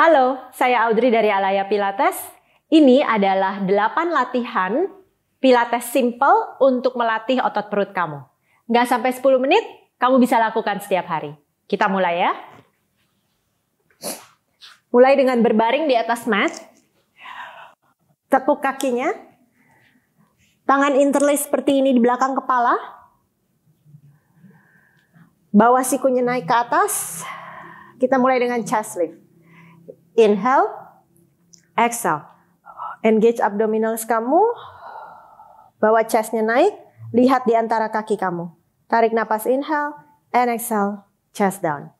Halo, saya Audrey dari Alaya Pilates. Ini adalah 8 latihan Pilates simple untuk melatih otot perut kamu. Nggak sampai 10 menit, kamu bisa lakukan setiap hari. Kita mulai ya. Mulai dengan berbaring di atas mat. Tekuk kakinya. Tangan interlace seperti ini di belakang kepala. bawa sikunya naik ke atas. Kita mulai dengan chest lift. Inhale, exhale. Engage abdominals kamu. Bawa chestnya naik. Lihat di antara kaki kamu. Tarik nafas inhale and exhale. Chest down.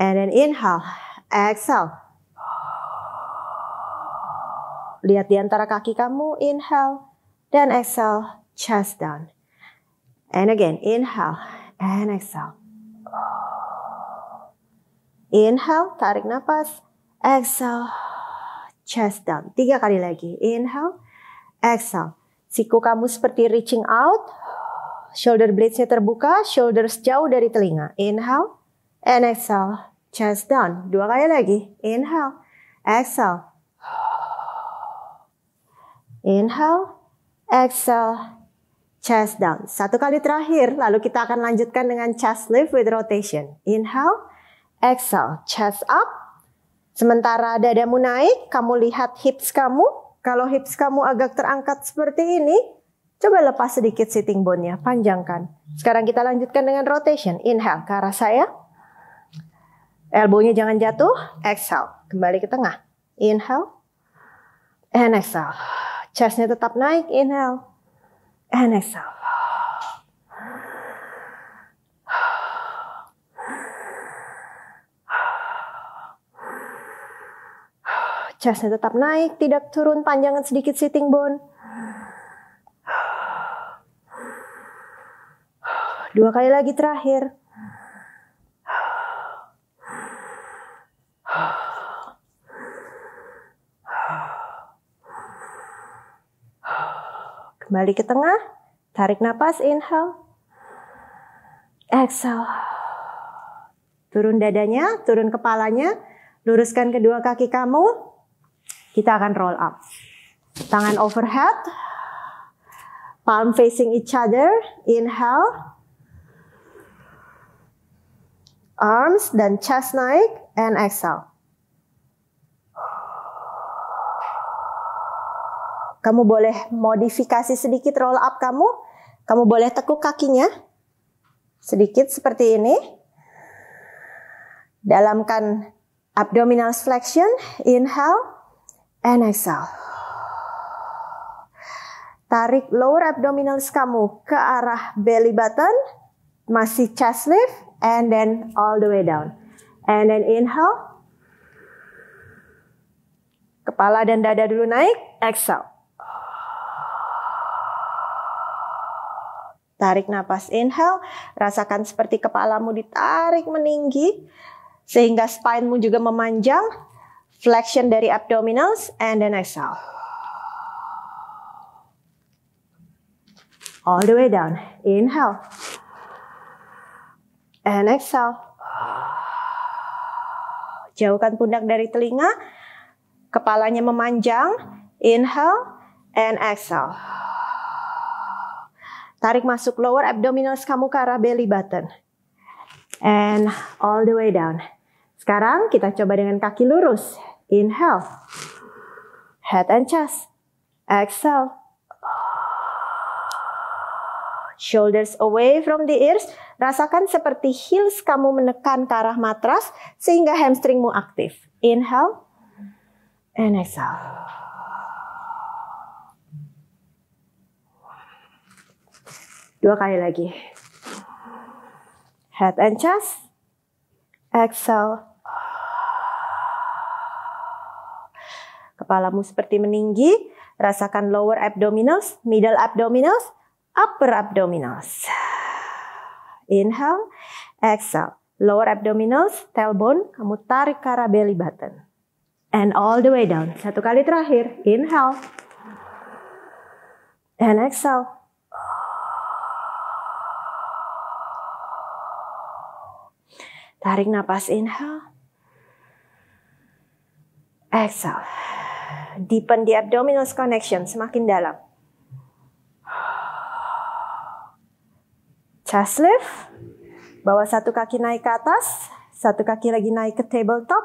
And then inhale, exhale. Lihat di antara kaki kamu. Inhale dan exhale. Chest down. And again, inhale and exhale. Inhale, tarik nafas. Exhale, chest down. Tiga kali lagi. Inhale, exhale. Siku kamu seperti reaching out. Shoulder blades-nya terbuka, shoulders jauh dari telinga. Inhale, and exhale. Chest down. Dua kali lagi. Inhale, exhale. Inhale, exhale, chest down. Satu kali terakhir, lalu kita akan lanjutkan dengan chest lift with rotation. Inhale, exhale, chest up, Sementara dadamu naik, kamu lihat hips kamu. Kalau hips kamu agak terangkat seperti ini, coba lepas sedikit sitting bone-nya, panjangkan. Sekarang kita lanjutkan dengan rotation. Inhale ke arah saya. Elbownya jangan jatuh. Exhale, kembali ke tengah. Inhale. And exhale. Chestnya tetap naik. Inhale. And exhale. Chestnya tetap naik, tidak turun panjangan sedikit sitting bone. Dua kali lagi terakhir. Kembali ke tengah. Tarik nafas inhale. Exhale. Turun dadanya, turun kepalanya. Luruskan kedua kaki kamu. Kita akan roll up. Tangan overhead. Palm facing each other. Inhale. Arms dan chest naik. And exhale. Kamu boleh modifikasi sedikit roll up kamu. Kamu boleh tekuk kakinya. Sedikit seperti ini. Dalamkan abdominal flexion. Inhale and exhale. Tarik lower abdominals kamu ke arah belly button, masih chest lift, and then all the way down. And then inhale. Kepala dan dada dulu naik, exhale. Tarik napas inhale, rasakan seperti kepalamu ditarik meninggi, sehingga spinemu juga memanjang. Flexion dari abdominals and then exhale. All the way down. Inhale. And exhale. Jauhkan pundak dari telinga. Kepalanya memanjang. Inhale and exhale. Tarik masuk lower abdominals kamu ke arah belly button. And all the way down. Sekarang kita coba dengan kaki lurus. Inhale. Head and chest. Exhale. Shoulders away from the ears. Rasakan seperti heels kamu menekan ke arah matras sehingga hamstringmu aktif. Inhale. And exhale. Dua kali lagi. Head and chest. Exhale. kepalamu seperti meninggi. Rasakan lower abdominals, middle abdominals, upper abdominals. Inhale, exhale. Lower abdominals, tailbone, kamu tarik ke arah belly button. And all the way down. Satu kali terakhir. Inhale. And exhale. Tarik nafas, inhale. Exhale. Deepen the abdominal connection semakin dalam. Chest lift. Bawa satu kaki naik ke atas. Satu kaki lagi naik ke tabletop.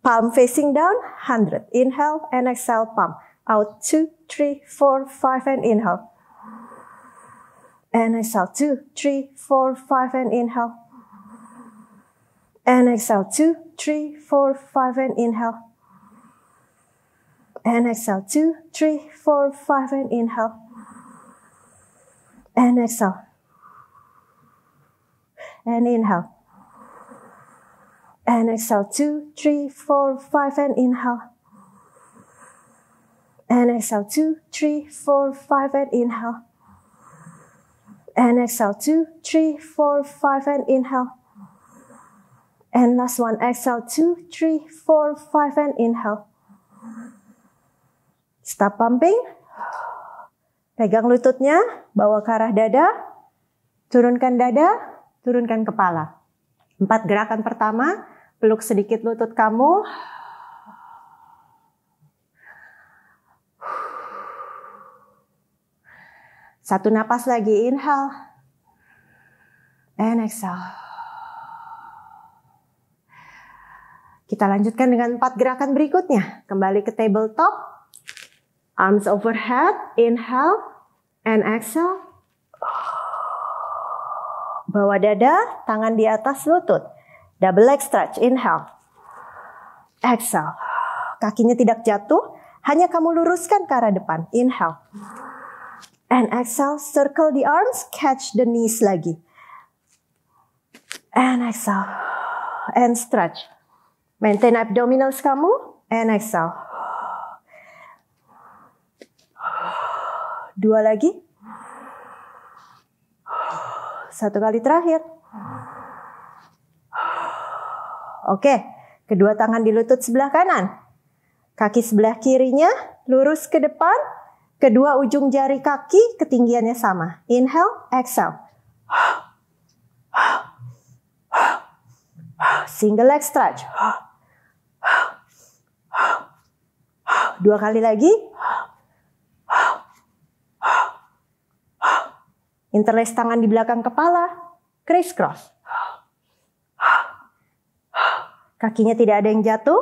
Palm facing down, 100. Inhale and exhale, palm. Out, 2, 3, 4, 5, and inhale. And exhale, 2, 3, 4, 5, and inhale. And exhale, 2, 3, 4, 5, and inhale. and exhale. Two, three, four, five, and inhale. And exhale. And inhale. And exhale. Two, three, four, five, and inhale. And exhale. Two, three, four, five, and inhale. And exhale. Two, three, four, five, and inhale. And last one. Exhale. Two, three, four, five, and inhale. Stop pumping. Pegang lututnya, bawa ke arah dada, turunkan dada, turunkan kepala. Empat gerakan pertama, peluk sedikit lutut kamu. Satu napas lagi, inhale. And exhale. Kita lanjutkan dengan empat gerakan berikutnya. Kembali ke tabletop, Arms overhead, inhale, and exhale. Bawa dada, tangan di atas lutut. Double leg stretch, inhale. Exhale. Kakinya tidak jatuh, hanya kamu luruskan ke arah depan. Inhale. And exhale, circle the arms, catch the knees lagi. And exhale. And stretch. Maintain abdominals kamu. And exhale. Dua lagi. Satu kali terakhir. Oke, kedua tangan di lutut sebelah kanan. Kaki sebelah kirinya lurus ke depan. Kedua ujung jari kaki ketinggiannya sama. Inhale, exhale. Single leg stretch. Dua kali lagi. interlace tangan di belakang kepala, criss cross. Kakinya tidak ada yang jatuh.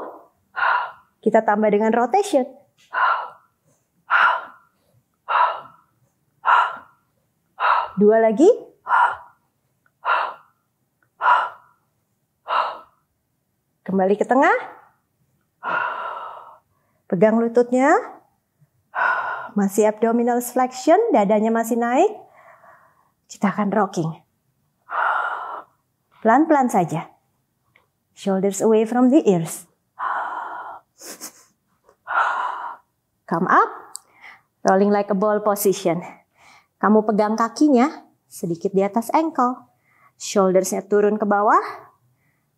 Kita tambah dengan rotation. Dua lagi. Kembali ke tengah. Pegang lututnya. Masih abdominal flexion, dadanya masih naik. Kita akan rocking. Pelan-pelan saja. Shoulders away from the ears. Come up. Rolling like a ball position. Kamu pegang kakinya sedikit di atas ankle. Shouldersnya turun ke bawah.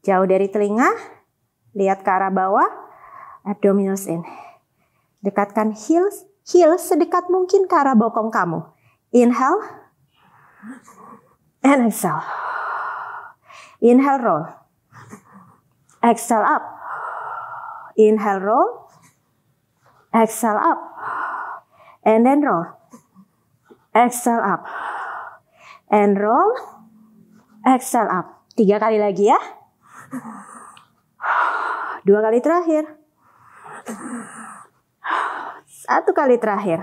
Jauh dari telinga. Lihat ke arah bawah. Abdominals in. Dekatkan heels, heels sedekat mungkin ke arah bokong kamu. Inhale and exhale. Inhale, roll. Exhale, up. Inhale, roll. Exhale, up. And then roll. Exhale, up. And roll. Exhale, up. Tiga kali lagi ya. Dua kali terakhir. Satu kali terakhir.